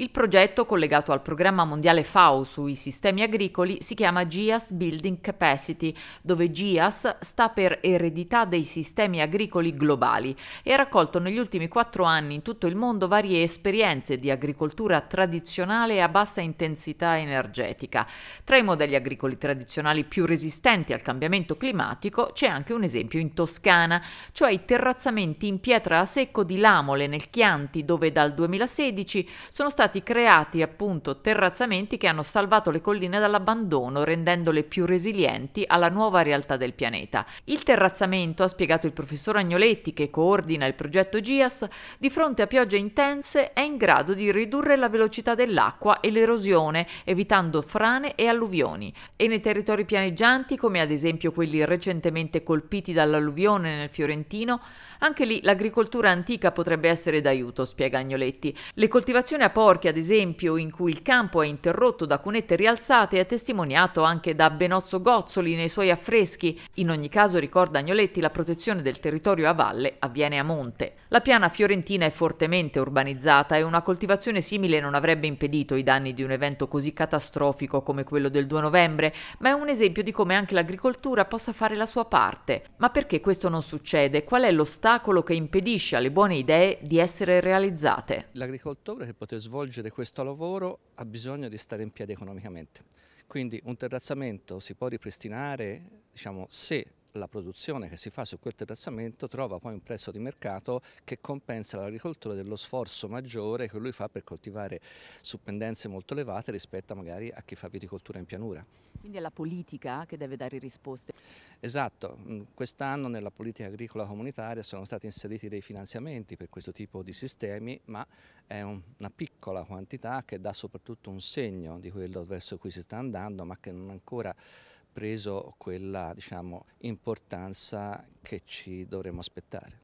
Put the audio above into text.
Il progetto, collegato al programma mondiale FAO sui sistemi agricoli, si chiama GIAS Building Capacity, dove GIAS sta per Eredità dei Sistemi Agricoli Globali e ha raccolto negli ultimi quattro anni in tutto il mondo varie esperienze di agricoltura tradizionale a bassa intensità energetica. Tra i modelli agricoli tradizionali più resistenti al cambiamento climatico c'è anche un esempio in Toscana, cioè i terrazzamenti in pietra a secco di Lamole nel Chianti, dove dal 2016 sono stati stati creati appunto terrazzamenti che hanno salvato le colline dall'abbandono, rendendole più resilienti alla nuova realtà del pianeta. Il terrazzamento, ha spiegato il professor Agnoletti, che coordina il progetto GIAS, di fronte a piogge intense è in grado di ridurre la velocità dell'acqua e l'erosione, evitando frane e alluvioni. E nei territori pianeggianti, come ad esempio quelli recentemente colpiti dall'alluvione nel Fiorentino, anche lì l'agricoltura antica potrebbe essere d'aiuto, spiega Agnoletti. Le coltivazioni a porchi York, ad esempio, in cui il campo è interrotto da cunette rialzate, è testimoniato anche da Benozzo Gozzoli nei suoi affreschi. In ogni caso, ricorda Agnoletti, la protezione del territorio a valle avviene a monte. La piana fiorentina è fortemente urbanizzata e una coltivazione simile non avrebbe impedito i danni di un evento così catastrofico come quello del 2 novembre, ma è un esempio di come anche l'agricoltura possa fare la sua parte. Ma perché questo non succede? Qual è l'ostacolo che impedisce alle buone idee di essere realizzate? L'agricoltore che poteva svolgere svolgere questo lavoro ha bisogno di stare in piedi economicamente. Quindi un terrazzamento si può ripristinare diciamo, se la produzione che si fa su quel terrazzamento trova poi un prezzo di mercato che compensa l'agricoltore dello sforzo maggiore che lui fa per coltivare su pendenze molto elevate rispetto magari a chi fa viticoltura in pianura. Quindi è la politica che deve dare risposte? Esatto, mm, quest'anno nella politica agricola comunitaria sono stati inseriti dei finanziamenti per questo tipo di sistemi, ma è una piccola quantità che dà soprattutto un segno di quello verso cui si sta andando, ma che non ancora preso quella diciamo, importanza che ci dovremmo aspettare.